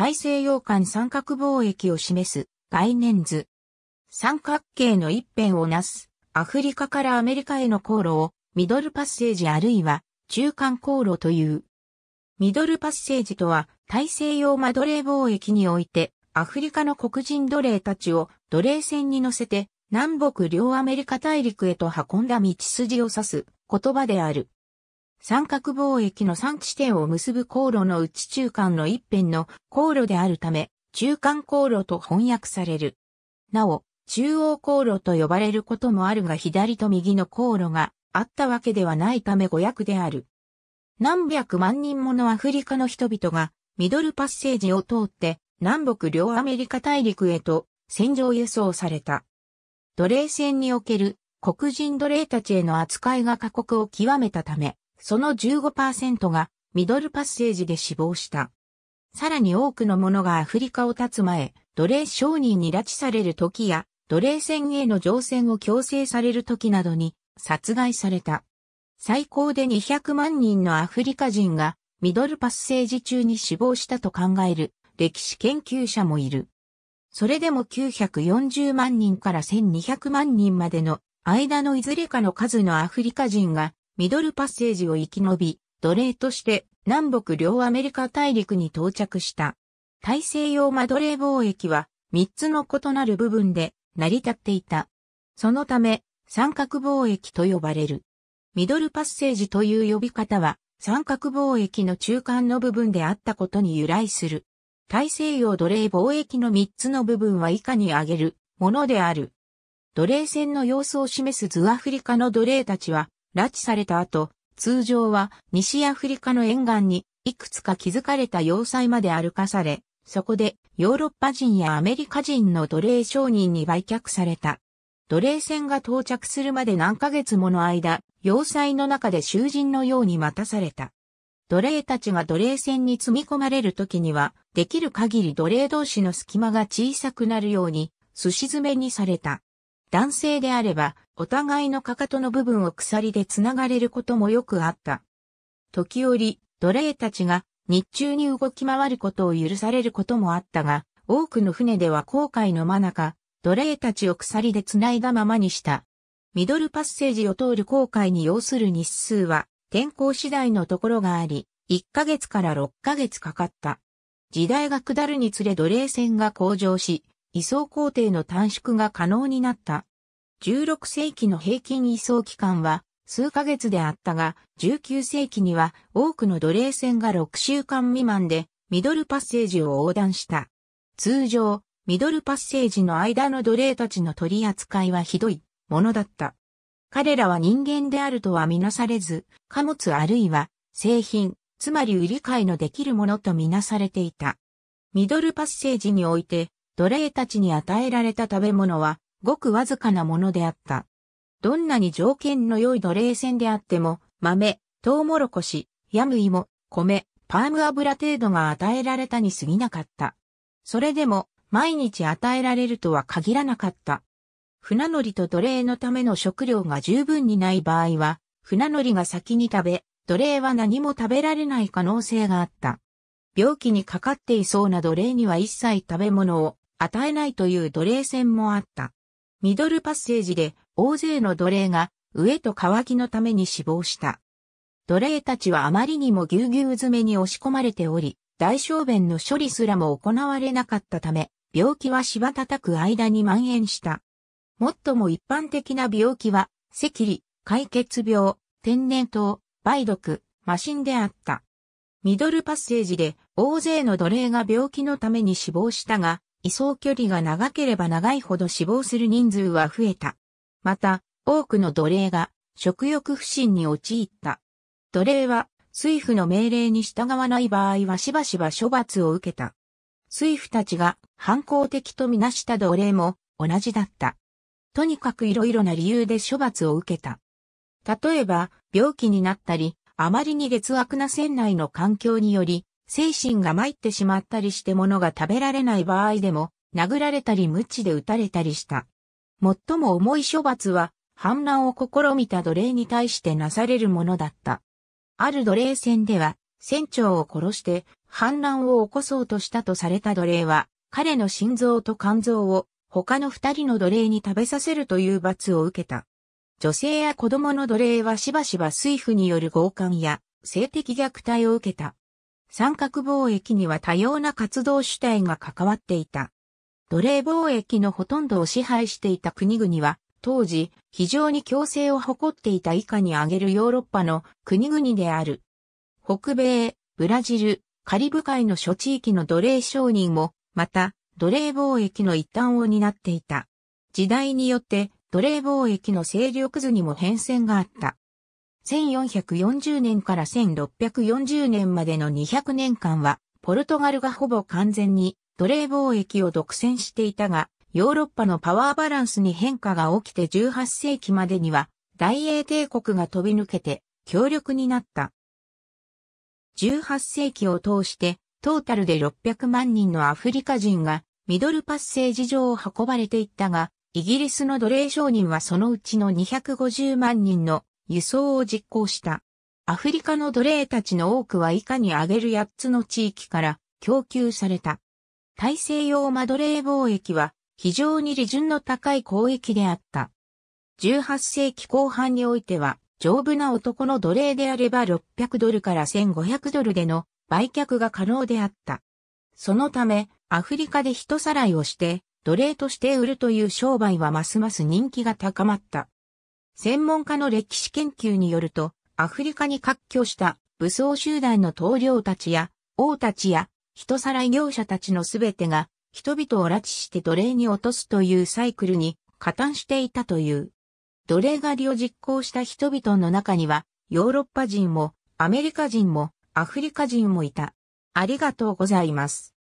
大西洋間三角貿易を示す概念図。三角形の一辺をなすアフリカからアメリカへの航路をミドルパッセージあるいは中間航路という。ミドルパッセージとは大西洋マドレー貿易においてアフリカの黒人奴隷たちを奴隷船に乗せて南北両アメリカ大陸へと運んだ道筋を指す言葉である。三角貿易の産地点を結ぶ航路のうち中間の一辺の航路であるため、中間航路と翻訳される。なお、中央航路と呼ばれることもあるが左と右の航路があったわけではないため誤訳である。何百万人ものアフリカの人々がミドルパッセージを通って南北両アメリカ大陸へと戦場輸送された。奴隷船における黒人奴隷たちへの扱いが過酷を極めたため、その15%がミドルパッセージで死亡した。さらに多くの者がアフリカを立つ前、奴隷商人に拉致される時や、奴隷船への乗船を強制される時などに殺害された。最高で200万人のアフリカ人がミドルパッセージ中に死亡したと考える歴史研究者もいる。それでも940万人から1200万人までの間のいずれかの数のアフリカ人がミドルパッセージを生き延び、奴隷として南北両アメリカ大陸に到着した。大西洋マドレー貿易は3つの異なる部分で成り立っていた。そのため、三角貿易と呼ばれる。ミドルパッセージという呼び方は、三角貿易の中間の部分であったことに由来する。大西洋奴隷貿易の3つの部分は以下に挙げるものである。奴隷船の様子を示す図アフリカの奴隷たちは、拉致された後、通常は西アフリカの沿岸にいくつか築かれた要塞まで歩かされ、そこでヨーロッパ人やアメリカ人の奴隷商人に売却された。奴隷船が到着するまで何ヶ月もの間、要塞の中で囚人のように待たされた。奴隷たちが奴隷船に積み込まれる時には、できる限り奴隷同士の隙間が小さくなるように、すし詰めにされた。男性であれば、お互いのかかとの部分を鎖で繋がれることもよくあった。時折、奴隷たちが日中に動き回ることを許されることもあったが、多くの船では航海の真中、奴隷たちを鎖で繋いだままにした。ミドルパッセージを通る航海に要する日数は、天候次第のところがあり、1ヶ月から6ヶ月かかった。時代が下るにつれ奴隷船が向上し、移送工程の短縮が可能になった。16世紀の平均移送期間は数ヶ月であったが、19世紀には多くの奴隷船が6週間未満でミドルパッセージを横断した。通常、ミドルパッセージの間の奴隷たちの取り扱いはひどいものだった。彼らは人間であるとはみなされず、貨物あるいは製品、つまり売り買いのできるものとみなされていた。ミドルパッセージにおいて、奴隷たちに与えられた食べ物は、ごくわずかなものであった。どんなに条件の良い奴隷船であっても、豆、トウモロコシ、ヤムイモ、米、パーム油程度が与えられたに過ぎなかった。それでも、毎日与えられるとは限らなかった。船乗りと奴隷のための食料が十分にない場合は、船乗りが先に食べ、奴隷は何も食べられない可能性があった。病気にかかっていそうな奴隷には一切食べ物を与えないという奴隷船もあった。ミドルパッセージで大勢の奴隷が飢えと渇きのために死亡した。奴隷たちはあまりにもぎゅうぎゅう詰めに押し込まれており、大小便の処理すらも行われなかったため、病気はしばたたく間に蔓延した。最も一般的な病気は、赤痢、解血病、天然痘、梅毒、麻疹であった。ミドルパッセージで大勢の奴隷が病気のために死亡したが、移送距離が長ければ長いほど死亡する人数は増えた。また、多くの奴隷が食欲不振に陥った。奴隷は、水夫の命令に従わない場合はしばしば処罰を受けた。水夫たちが反抗的とみなした奴隷も同じだった。とにかくいろいろな理由で処罰を受けた。例えば、病気になったり、あまりに劣悪な船内の環境により、精神が参ってしまったりして物が食べられない場合でも、殴られたり無知で撃たれたりした。最も重い処罰は、反乱を試みた奴隷に対してなされるものだった。ある奴隷戦では、船長を殺して反乱を起こそうとしたとされた奴隷は、彼の心臓と肝臓を他の二人の奴隷に食べさせるという罰を受けた。女性や子供の奴隷はしばしば水夫による強姦や性的虐待を受けた。三角貿易には多様な活動主体が関わっていた。奴隷貿易のほとんどを支配していた国々は、当時、非常に強制を誇っていた以下に挙げるヨーロッパの国々である。北米、ブラジル、カリブ海の諸地域の奴隷商人も、また、奴隷貿易の一端を担っていた。時代によって、奴隷貿易の勢力図にも変遷があった。1440年から1640年までの200年間は、ポルトガルがほぼ完全に奴隷貿易を独占していたが、ヨーロッパのパワーバランスに変化が起きて18世紀までには、大英帝国が飛び抜けて強力になった。18世紀を通して、トータルで600万人のアフリカ人がミドルパッセージ上を運ばれていったが、イギリスの奴隷商人はそのうちの250万人の輸送を実行した。アフリカの奴隷たちの多くは以下に挙げる8つの地域から供給された。大西洋マドレー貿易は非常に利潤の高い交易であった。18世紀後半においては、丈夫な男の奴隷であれば600ドルから1500ドルでの売却が可能であった。そのため、アフリカで人さらいをして、奴隷として売るという商売はますます人気が高まった。専門家の歴史研究によると、アフリカに割拠した武装集団の統領たちや王たちや人さらい業者たちのすべてが人々を拉致して奴隷に落とすというサイクルに加担していたという。奴隷狩りを実行した人々の中にはヨーロッパ人もアメリカ人もアフリカ人もいた。ありがとうございます。